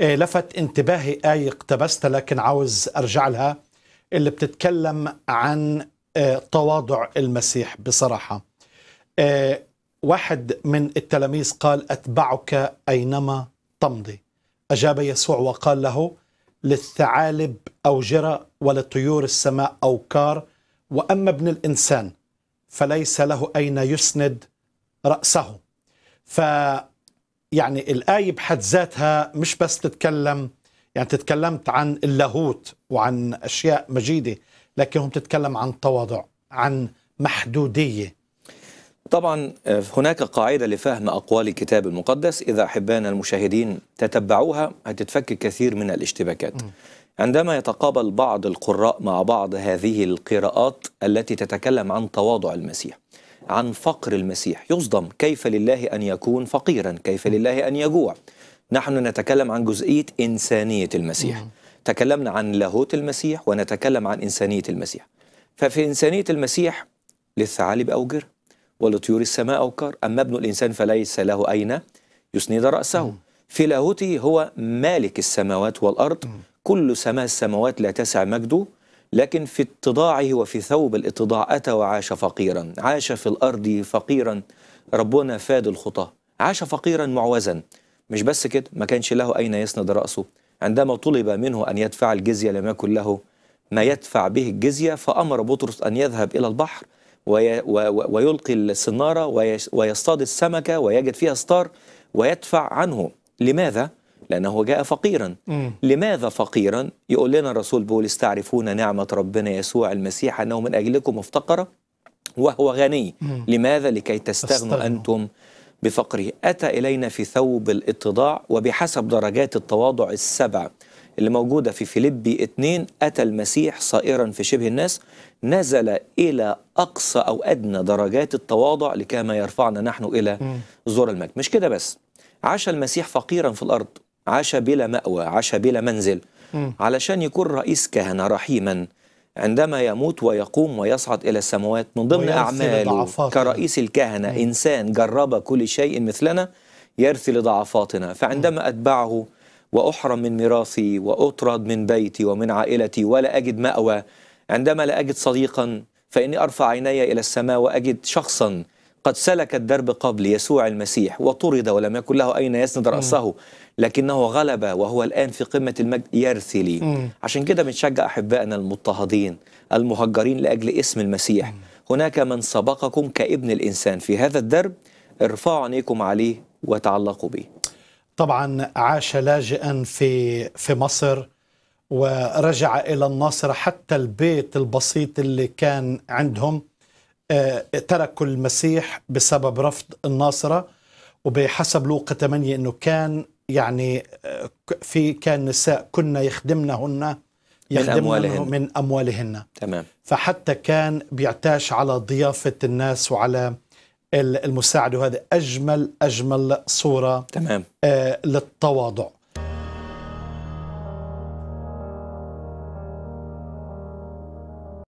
إيه، لفت انتباهي آية اقتبستها لكن عاوز أرجع لها اللي بتتكلم عن إيه، تواضع المسيح بصراحة إيه، واحد من التلاميذ قال أتبعك أينما تمضي أجاب يسوع وقال له للثعالب أوجرة ولطيور السماء أوكار وأما ابن الإنسان فليس له أين يسند رأسه ف يعني الآية بحد ذاتها مش بس تتكلم يعني تتكلمت عن اللاهوت وعن أشياء مجيدة لكنهم تتكلم عن تواضع عن محدودية طبعا آه، هناك قاعدة لفهم أقوال الكتاب المقدس إذا أحبانا المشاهدين تتبعوها هتتفك كثير من الاشتباكات م. عندما يتقابل بعض القراء مع بعض هذه القراءات التي تتكلم عن تواضع المسيح عن فقر المسيح يصدم كيف لله أن يكون فقيرا كيف لله أن يجوع نحن نتكلم عن جزئية إنسانية المسيح نعم. تكلمنا عن لاهوت المسيح ونتكلم عن إنسانية المسيح ففي إنسانية المسيح للثعالب أوجر ولطيور السماء أوكر أما ابن الإنسان فليس له أين يسند رأسه نعم. في لاهوته هو مالك السماوات والأرض نعم. كل سماء السماوات لا تسع مجده لكن في اتضاعه وفي ثوب الاتضاع أتى وعاش فقيرا عاش في الأرض فقيرا ربنا فاد الخطاة عاش فقيرا معوزا مش بس كده ما كانش له أين يسند رأسه عندما طلب منه أن يدفع الجزية لم يكن له ما يدفع به الجزية فأمر بطرس أن يذهب إلى البحر وي ويلقي السنارة ويصطاد السمكة ويجد فيها ستار ويدفع عنه لماذا؟ لأنه جاء فقيرا لماذا فقيرا؟ يقول لنا الرسول بولس تعرفون نعمة ربنا يسوع المسيح أنه من أجلكم افتقر وهو غني لماذا؟ لكي تستغنوا أنتم بفقره أتى إلينا في ثوب الاتضاع وبحسب درجات التواضع السبع اللي موجودة في فيليبي 2 أتى المسيح صائرا في شبه الناس نزل إلى أقصى أو أدنى درجات التواضع لكما يرفعنا نحن إلى زور المجد مش كده بس عاش المسيح فقيرا في الأرض عاش بلا مأوى عاش بلا منزل م. علشان يكون رئيس كهنة رحيما عندما يموت ويقوم ويصعد إلى السماوات من ضمن أعماله كرئيس الكهنة م. إنسان جرب كل شيء مثلنا يرثي لضعفاتنا فعندما أتبعه وأحرم من ميراثي وأطرد من بيتي ومن عائلتي ولا أجد مأوى عندما لا أجد صديقا فإني أرفع عيني إلى السماء وأجد شخصا قد سلك الدرب قبل يسوع المسيح وطرد ولم يكن له أين يسند رأسه لكنه غلب وهو الآن في قمة المجد يرثي لي عشان كده بنشجع أحبائنا المضطهدين المهجرين لأجل اسم المسيح هناك من سبقكم كابن الإنسان في هذا الدرب ارفعوا عينيكم عليه وتعلقوا به طبعا عاش لاجئا في في مصر ورجع إلى الناصرة حتى البيت البسيط اللي كان عندهم آه، تركوا المسيح بسبب رفض الناصرة وبحسب لوقا 8 أنه كان يعني آه، في كان نساء كنا يخدمنهن يخدمنهن من أموالهن, من أموالهن. تمام. فحتى كان بيعتاش على ضيافة الناس وعلى المساعدة وهذا أجمل أجمل صورة تمام. آه، للتواضع